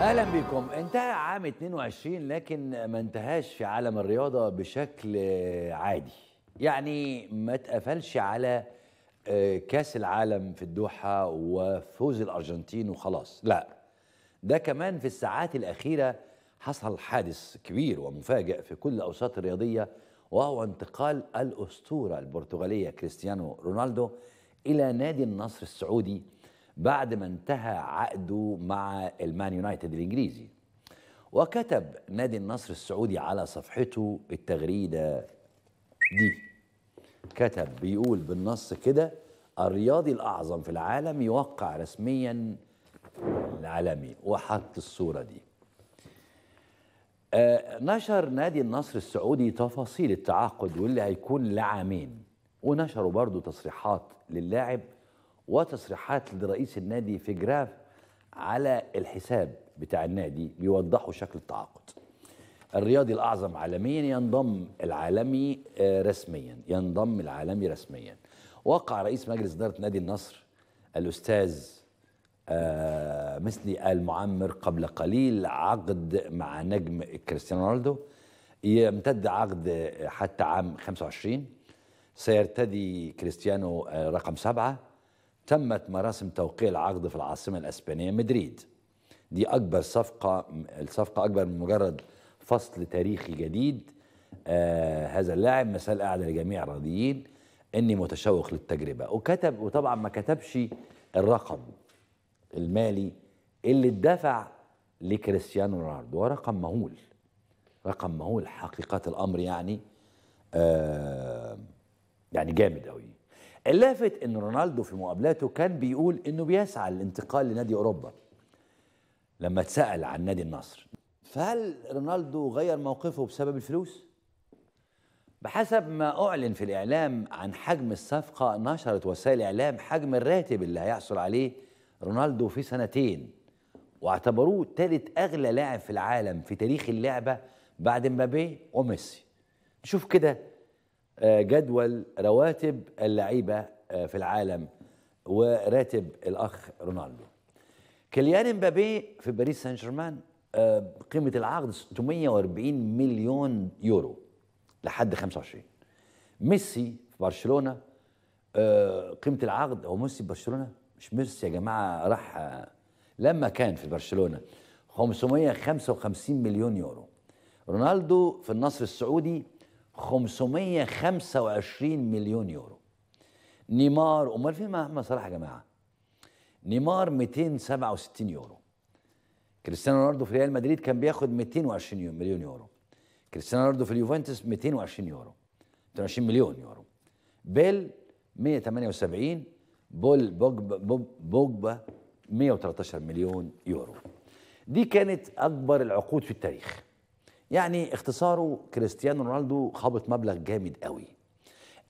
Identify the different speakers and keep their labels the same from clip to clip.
Speaker 1: اهلا بكم انتهى عام 22 لكن ما انتهاش في عالم الرياضه بشكل عادي يعني ما اتقفلش على آه، كاس العالم في الدوحه وفوز الارجنتين وخلاص لا ده كمان في الساعات الاخيره حصل حادث كبير ومفاجئ في كل الاوساط الرياضيه وهو انتقال الاسطوره البرتغاليه كريستيانو رونالدو الى نادي النصر السعودي بعد ما انتهى عقده مع المان يونايتد الانجليزي وكتب نادي النصر السعودي على صفحته التغريده دي كتب بيقول بالنص كده الرياضي الاعظم في العالم يوقع رسميا العالمي وحط الصوره دي آه، نشر نادي النصر السعودي تفاصيل التعاقد واللي هيكون لعامين ونشروا برضو تصريحات للاعب وتصريحات لرئيس النادي في جراف على الحساب بتاع النادي بيوضحوا شكل التعاقد الرياضي الأعظم عالميا ينضم العالمي آه، رسميا ينضم العالمي رسميا وقع رئيس مجلس إدارة نادي النصر الأستاذ آه، مثلي المعمر قبل قليل عقد مع نجم كريستيانو رونالدو يمتد عقد حتى عام 25 سيرتدي كريستيانو آه، رقم سبعة تمت مراسم توقيع العقد في العاصمة الأسبانية مدريد دي أكبر صفقة الصفقة أكبر من مجرد فصل تاريخي جديد آه هذا اللاعب مثال أعلى لجميع الرياضيين إني متشوق للتجربة وكتب وطبعا ما كتبش الرقم المالي اللي اتدفع لكريستيانو رونالدو ورقم مهول رقم مهول حقيقة الأمر يعني آه يعني جامد أوي اللافت ان رونالدو في مقابلاته كان بيقول انه بيسعى للانتقال لنادي اوروبا لما اتسال عن نادي النصر فهل رونالدو غير موقفه بسبب الفلوس بحسب ما اعلن في الاعلام عن حجم الصفقه نشرت وسائل الاعلام حجم الراتب اللي هيحصل عليه رونالدو في سنتين واعتبروه ثالث اغلى لاعب في العالم في تاريخ اللعبه بعد مبابي وميسي نشوف كده جدول رواتب اللعيبه آه، في العالم وراتب الاخ رونالدو كيليان مبابي في باريس سان جيرمان آه، قيمه العقد 640 مليون يورو لحد 25 ميسي في برشلونه آه، قيمه العقد هو ميسي في برشلونه مش ميسي يا جماعه راح لما كان في برشلونه 555 مليون يورو رونالدو في النصر السعودي 525 مليون يورو نيمار امال فين محمد صلاح يا جماعه نيمار 267 يورو كريستيانو رونالدو في ريال مدريد كان بياخد 220 مليون يورو كريستيانو رونالدو في اليوفنتوس 220 يورو 220 مليون يورو بيل 178 بول بوجبا بوجبا 113 مليون يورو دي كانت اكبر العقود في التاريخ يعني اختصاره كريستيانو رونالدو خابط مبلغ جامد قوي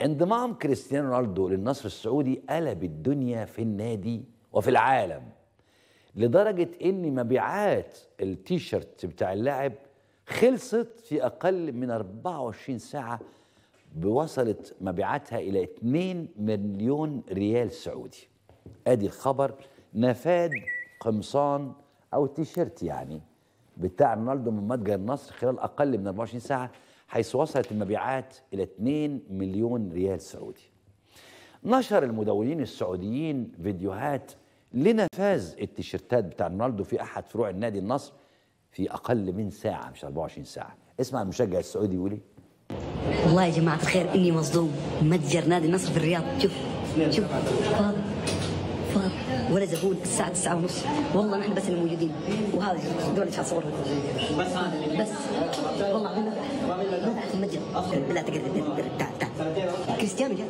Speaker 1: انضمام كريستيانو رونالدو للنصر السعودي قلب الدنيا في النادي وفي العالم لدرجة ان مبيعات التيشيرت بتاع اللاعب خلصت في اقل من 24 ساعة بوصلت مبيعاتها الى 2 مليون ريال سعودي ادي الخبر نفاد قمصان او تيشيرت يعني بتاع رونالدو من متجر النصر خلال اقل من 24 ساعه حيث وصلت المبيعات الى 2 مليون ريال سعودي. نشر المدونين السعوديين فيديوهات لنفاذ التيشيرتات بتاع رونالدو في احد فروع النادي النصر في اقل من ساعه مش 24 ساعه. اسمع المشجع السعودي يقول ايه؟ والله يا جماعه الخير اني مصدوم متجر نادي النصر في الرياض شوف شوف فاضي فاضي ولا زبون الساعه 9 ونص والله نحن بس اللي موجودين وهذا دول اللي اصورهم بس بس والله العظيم المتجر لا تقرب تعال تعال كريستيانو جاء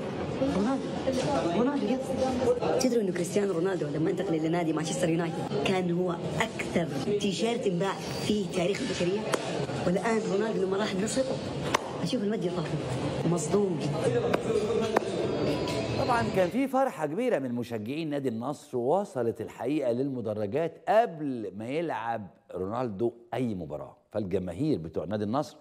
Speaker 1: رونالدو رونالدو جاء تدروا انه كريستيانو رونالدو لما انتقل الى نادي مانشستر يونايتد كان هو اكثر تيشيرت انباع في تاريخ البشريه والان رونالدو لما راح النصر اشوف المتجر طافي مصدوم جدا طبعا كان في فرحة كبيرة من مشجعين نادي النصر وصلت الحقيقة للمدرجات قبل ما يلعب رونالدو أي مباراة فالجماهير بتوع نادي النصر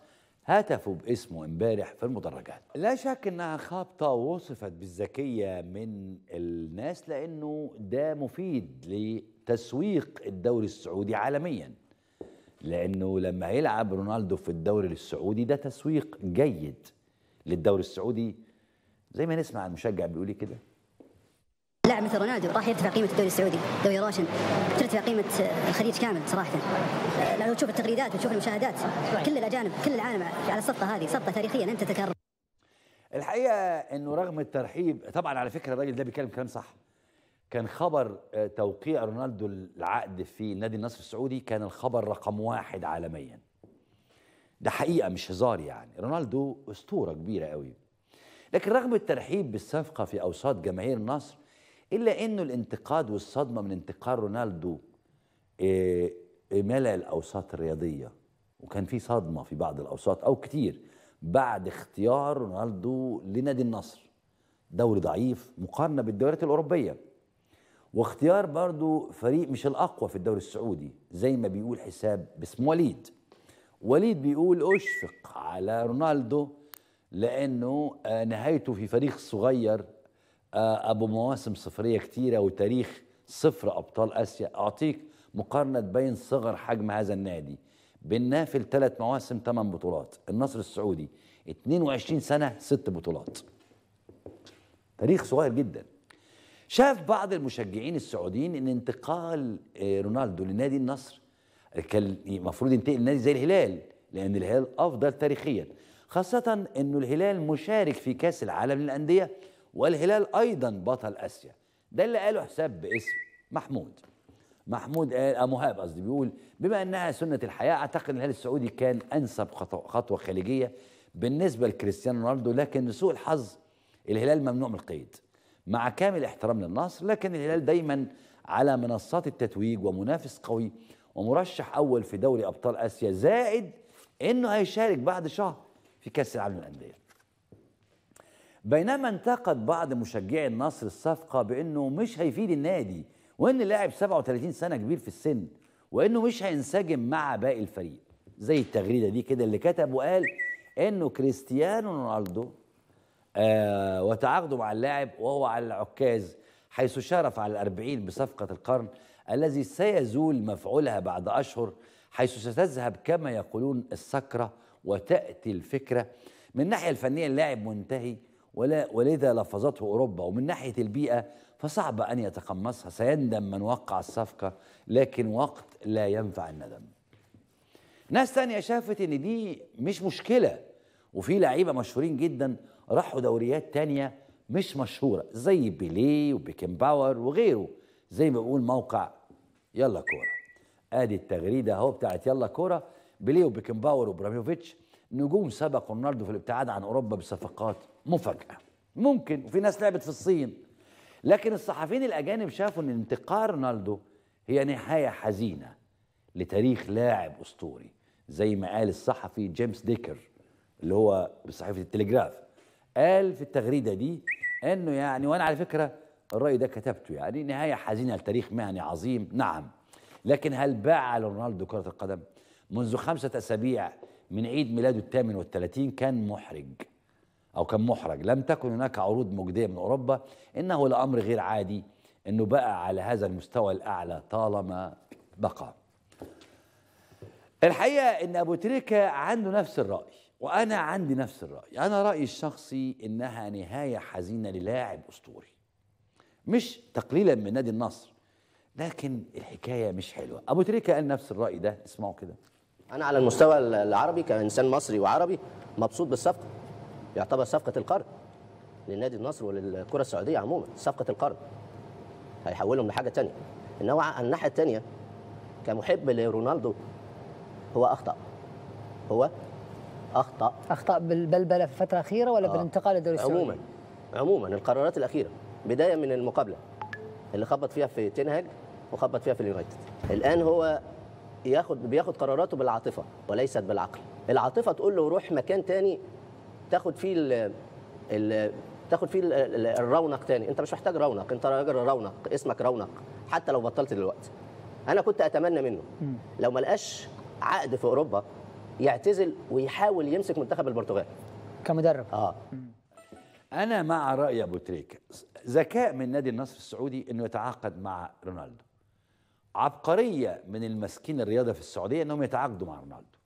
Speaker 1: هتفوا باسمه امبارح في المدرجات لا شك انها خابطه وصفت بالذكيه من الناس لانه ده مفيد لتسويق الدوري السعودي عالميا لانه لما هيلعب رونالدو في الدوري السعودي ده تسويق جيد للدوري السعودي زي ما نسمع المشجع بيقول كده لاعب مثل رونالدو راح يرتفع قيمه الدوري السعودي دوري روشن ترتفع قيمه الخليج آه، كامل صراحه لو تشوف التغريدات وتشوف المشاهدات كل الاجانب كل العالم على الصفقه هذه صفقه تاريخيه لن تتكرر الحقيقه انه رغم الترحيب طبعا على فكره الراجل ده بيتكلم كلام صح كان خبر آه، توقيع رونالدو العقد في نادي النصر السعودي كان الخبر رقم واحد عالميا ده حقيقه مش هزار يعني رونالدو اسطوره كبيره قوي لكن رغم الترحيب بالصفقة في أوساط جماهير النصر إلا أنه الانتقاد والصدمة من انتقال رونالدو آه، آه، ملأ الأوساط الرياضية وكان في صدمة في بعض الأوساط أو كتير بعد اختيار رونالدو لنادي النصر دوري ضعيف مقارنة بالدوريات الأوروبية واختيار برضو فريق مش الأقوى في الدوري السعودي زي ما بيقول حساب باسم وليد وليد بيقول أشفق على رونالدو لانه آه، نهايته في فريق صغير آه، ابو مواسم صفريه كثيره وتاريخ صفر ابطال اسيا اعطيك مقارنه بين صغر حجم هذا النادي بالنافل ثلاث مواسم ثمان بطولات النصر السعودي 22 سنه ست بطولات تاريخ صغير جدا شاف بعض المشجعين السعوديين ان انتقال آه، رونالدو لنادي النصر كان المفروض ينتقل لنادي زي الهلال لان الهلال افضل تاريخيا خاصة أنه الهلال مشارك في كأس العالم للأندية والهلال أيضا بطل آسيا ده اللي قاله حساب باسم محمود محمود قال أبو آه، مهاب قصدي بيقول بما أنها سنة الحياة أعتقد الهلال السعودي كان أنسب خطوة خليجية بالنسبة لكريستيانو رونالدو لكن لسوء الحظ الهلال ممنوع من القيد مع كامل احترام للنصر لكن الهلال دايما على منصات التتويج ومنافس قوي ومرشح أول في دوري أبطال آسيا زائد انه هيشارك بعد شهر في كاس العالم للانديه بينما انتقد بعض مشجعي النصر الصفقه بانه مش هيفيد النادي وان اللاعب 37 سنه كبير في السن وانه مش هينسجم مع باقي الفريق زي التغريده دي كده اللي كتب وقال انه كريستيانو رونالدو آه وتعاقده مع اللاعب وهو على العكاز حيث شرف على الأربعين بصفقة القرن الذي سيزول مفعولها بعد أشهر حيث ستذهب كما يقولون السكرة وتأتي الفكرة من الناحية الفنية اللاعب منتهي ولا ولذا لفظته أوروبا ومن ناحية البيئة فصعب أن يتقمصها سيندم من وقع الصفقة لكن وقت لا ينفع الندم ناس تانية شافت إن دي مش مشكلة وفي لعيبة مشهورين جدا راحوا دوريات تانية مش مشهورة زي بيليه وبيكنباور وغيره زي ما بقول موقع يلا كورة ادي التغريده اهو بتاعت يلا كوره بيليه وبيكنباور وابراهيموفيتش نجوم سبق رونالدو في الابتعاد عن اوروبا بصفقات مفاجاه ممكن وفي ناس لعبت في الصين لكن الصحفيين الاجانب شافوا ان انتقال رونالدو هي نهايه حزينه لتاريخ لاعب اسطوري زي ما قال الصحفي جيمس ديكر اللي هو بصحيفه التلجراف قال في التغريده دي انه يعني وانا على فكره الراي ده كتبته يعني نهايه حزينه لتاريخ مهني عظيم نعم لكن هل باع رونالدو كره القدم منذ خمسة أسابيع من عيد ميلاده الثامن والثلاثين كان محرج أو كان محرج لم تكن هناك عروض مجدية من أوروبا إنه لأمر غير عادي أنه بقى على هذا المستوى الأعلى طالما بقى الحقيقة أن أبو تريكة عنده نفس الرأي وأنا عندي نفس الرأي أنا رأيي الشخصي إنها نهاية حزينة للاعب أسطوري مش تقليلا من نادي النصر لكن الحكاية مش حلوة أبو تريكة قال نفس الرأي ده اسمعوا كده انا على المستوى العربي كانسان مصري وعربي مبسوط بالصفقه يعتبر صفقه القرن للنادي النصر وللكره السعوديه عموما صفقه القرن هيحولهم لحاجه ثانيه انما الناحيه الثانيه كمحب لرونالدو هو اخطا هو اخطا اخطا بالبلبله في الفتره الاخيره ولا آه. بالانتقال للدوري السعودي عموما عموما القرارات الاخيره بدايه من المقابله اللي خبط فيها في تنهاج وخبط فيها في اليونايتد الان هو ياخد بياخد قراراته بالعاطفه وليست بالعقل العاطفه تقول له روح مكان تاني تاخد فيه الـ الـ تاخد فيه الرونق تاني انت مش محتاج رونق انت راجل رونق اسمك رونق حتى لو بطلت دلوقتي انا كنت اتمنى منه لو ما لقاش عقد في اوروبا يعتزل ويحاول يمسك منتخب البرتغال كمدرب اه انا مع راي ابو تريكه ذكاء من نادي النصر السعودي انه يتعاقد مع رونالدو عبقريه من المسكين الرياضه في السعوديه انهم يتعاقدوا مع رونالدو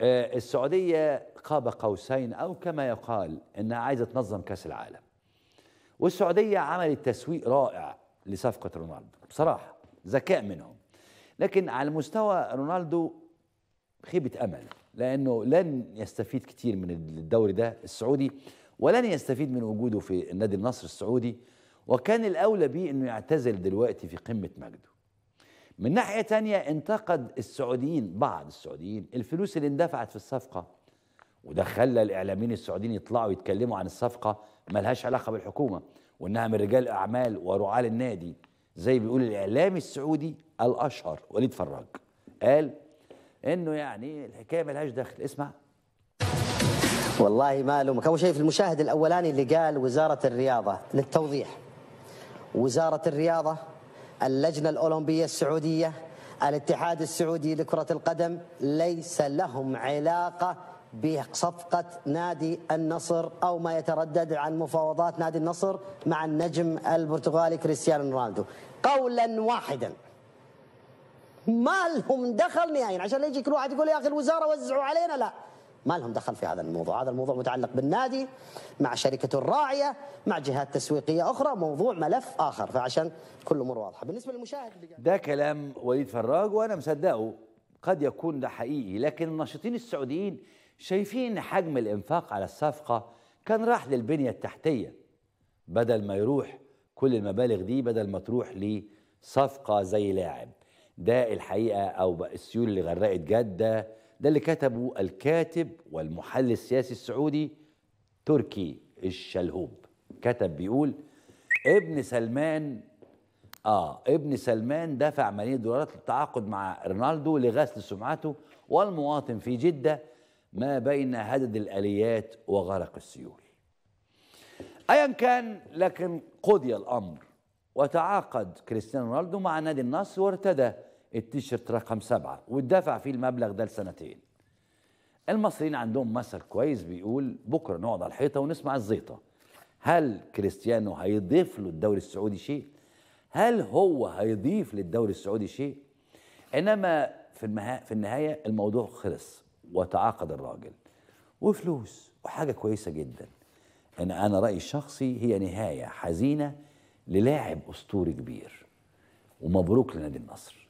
Speaker 1: آه، السعوديه قاب قوسين او كما يقال انها عايزه تنظم كاس العالم والسعوديه عملت تسويق رائع لصفقه رونالدو بصراحه ذكاء منهم لكن على مستوى رونالدو خيبه امل لانه لن يستفيد كثير من الدوري ده السعودي ولن يستفيد من وجوده في النادي النصر السعودي وكان الاولى بيه انه يعتزل دلوقتي في قمه مجده من ناحية تانية انتقد السعوديين بعض السعوديين الفلوس اللي اندفعت في الصفقة وده خلى الإعلاميين السعوديين يطلعوا يتكلموا عن الصفقة ملهاش علاقة بالحكومة وإنها من رجال أعمال ورعاة النادي زي بيقول الإعلامي السعودي الأشهر وليد فراج قال إنه يعني الحكاية ملهاش دخل اسمع والله ما الومك اول شيء في المشاهد الاولاني اللي قال وزاره الرياضه للتوضيح وزاره الرياضه اللجنة الأولمبية السعودية الاتحاد السعودي لكرة القدم ليس لهم علاقة بصفقة نادي النصر أو ما يتردد عن مفاوضات نادي النصر مع النجم البرتغالي كريستيانو رونالدو قولا واحدا ما لهم دخل نهائيا عشان لا يجي كل واحد يقول يا أخي الوزارة وزعوا علينا لا ما لهم دخل في هذا الموضوع هذا الموضوع متعلق بالنادي مع شركته الراعية مع جهات تسويقية أخرى موضوع ملف آخر فعشان كل الأمور واضحة بالنسبة للمشاهد ده كلام وليد فراج وأنا مصدقه قد يكون ده حقيقي لكن الناشطين السعوديين شايفين حجم الإنفاق على الصفقة كان راح للبنية التحتية بدل ما يروح كل المبالغ دي بدل ما تروح لصفقة زي لاعب ده الحقيقة أو السيول اللي غرقت جدة ده اللي كتبه الكاتب والمحلل السياسي السعودي تركي الشلهوب كتب بيقول ابن سلمان اه ابن سلمان دفع ملايين دولارات للتعاقد مع رونالدو لغسل سمعته والمواطن في جده ما بين هدد الاليات وغرق السيول. ايا كان لكن قضي الامر وتعاقد كريستيانو رونالدو مع نادي النصر وارتدى التيشيرت رقم سبعة واتدفع فيه المبلغ ده لسنتين المصريين عندهم مثل كويس بيقول بكرة نقعد على الحيطة ونسمع الزيطة هل كريستيانو هيضيف له الدوري السعودي شيء هل هو هيضيف للدوري السعودي شيء انما في المها... في النهايه الموضوع خلص وتعاقد الراجل وفلوس وحاجه كويسه جدا انا انا رايي الشخصي هي نهايه حزينه للاعب اسطوري كبير ومبروك لنادي النصر